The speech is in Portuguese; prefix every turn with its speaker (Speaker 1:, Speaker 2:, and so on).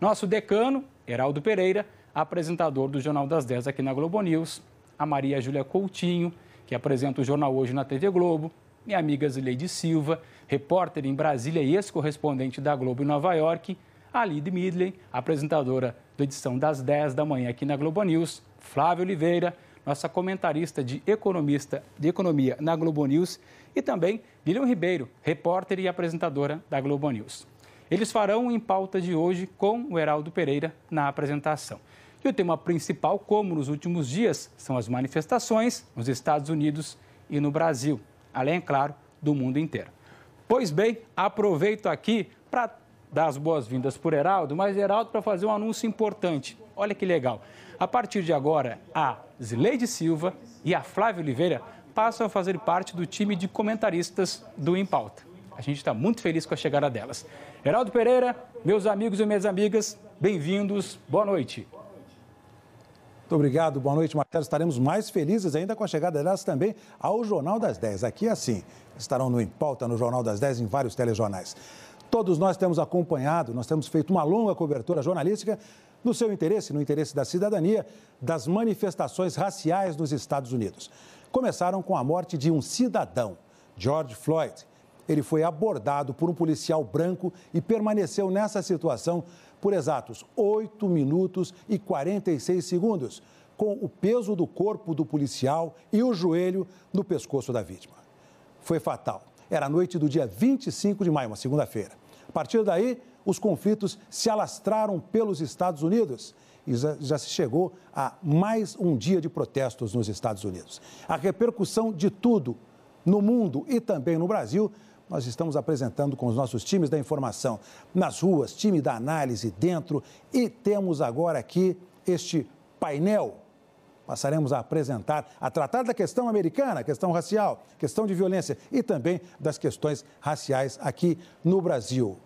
Speaker 1: Nosso decano, Heraldo Pereira, apresentador do Jornal das 10 aqui na Globo News, a Maria Júlia Coutinho, que apresenta o jornal hoje na TV Globo, minha amiga Zileide Silva, repórter em Brasília e ex-correspondente da Globo em Nova York, a Lid Midley, apresentadora da edição das 10 da manhã aqui na Globo News, Flávio Oliveira, nossa comentarista de economista de economia na Globo News, e também Lilian Ribeiro, repórter e apresentadora da Globo News. Eles farão em pauta de hoje com o Heraldo Pereira na apresentação. E o tema principal, como nos últimos dias, são as manifestações nos Estados Unidos e no Brasil, além, é claro, do mundo inteiro. Pois bem, aproveito aqui para dar as boas-vindas por Heraldo, mas Heraldo para fazer um anúncio importante. Olha que legal. A partir de agora, a Zileide Silva e a Flávia Oliveira passam a fazer parte do time de comentaristas do Em Pauta. A gente está muito feliz com a chegada delas. Heraldo Pereira, meus amigos e minhas amigas, bem-vindos. Boa noite.
Speaker 2: Muito obrigado, boa noite, Marcelo. Estaremos mais felizes ainda com a chegada delas também ao Jornal das 10. Aqui é assim, estarão no Em no Jornal das 10, em vários telejornais. Todos nós temos acompanhado, nós temos feito uma longa cobertura jornalística no seu interesse, no interesse da cidadania, das manifestações raciais nos Estados Unidos. Começaram com a morte de um cidadão, George Floyd, ele foi abordado por um policial branco e permaneceu nessa situação por exatos 8 minutos e 46 segundos, com o peso do corpo do policial e o joelho no pescoço da vítima. Foi fatal. Era a noite do dia 25 de maio, uma segunda-feira. A partir daí, os conflitos se alastraram pelos Estados Unidos e já, se chegou a mais um dia de protestos nos Estados Unidos. A repercussão de tudo no mundo e também no Brasil nós estamos apresentando com os nossos times da informação nas ruas, time da análise dentro e temos agora aqui este painel. Passaremos a apresentar, a tratar da questão americana, questão racial, questão de violência e também das questões raciais aqui no Brasil.